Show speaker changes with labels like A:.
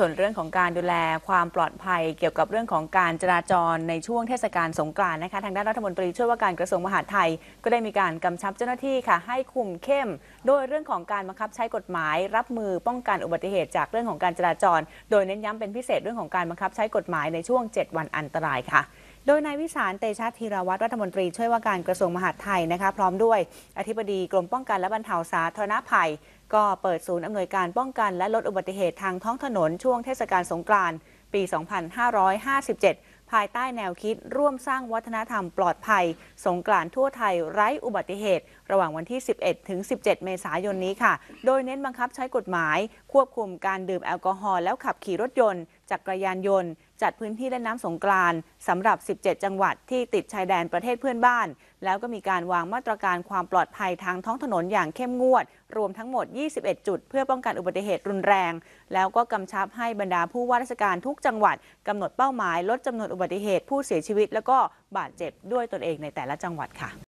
A: ส่วนเรื่องของการดูแลความปลอดภัยเกี่ยวกับเรื่องของการจราจรในช่วงเทศกาลสงกรานต์นะคะทางด้านรัฐมนตรีช่วยว่าการกระทรวงมหาดไทย ก็ได้มีการกำชับเจ้าหน้าที่ค่ะ ให้คุมเข้ม โดยเรื่องของการบังคับใช้กฎหมายรับมือป้องกันอุบัติเหตุจากเรื่องของการจราจร โดยเน้นย้ำเป็นพิเศษเรื่องของการบังคับใช้กฎหมายในช่วง 7 วันอันตรายค่ะโดยนายวิสารเตชะธีรวัตรรัฐมนตรีช่วยว่าการกระทรวงมหาดไทยนะคะพร้อมด้วย อธิบดีกรมป้องกันและบรรเทาสาธารณภัย ก็เปิดศูนย์อำนวยการป้องกันและลดอุบัติเหตุทางท้องถนนช่วงเทศกาลสงกรานต์ปี 2557 ภายใต้แนวคิดร่วมสร้างวัฒนธรรมปลอดภัย สงกรานต์ทั่วไทยไร้อุบัติเหตุ ระหว่างวันที่ 11 ถึง 17 เมษายนนี้ค่ะ โดยเน้นบังคับใช้กฎหมายควบคุมการดื่มแอลกอฮอล์แล้วขับขี่รถยนต์จักรยานยนต์ จัดพื้นที่เล่นน้ำสงกรานสำหรับ 17 จังหวัด ที่ติดชายแดนประเทศเพื่อนบ้าน แล้วก็มีการวางมาตรการความปลอดภัยทางท้องถนนอย่างเข้มงวด รวมทั้งหมด 21 จุดเพื่อป้องกันอุบัติเหตุรุนแรง แล้วก็กำชับให้บรรดาผู้ว่าราชการทุกจังหวัดกำหนดเป้าหมายลดจำนวนอุบัติเหตุผู้เสียชีวิต และก็บาดเจ็บ ด้วยตนเองในแต่ละจังหวัดค่ะ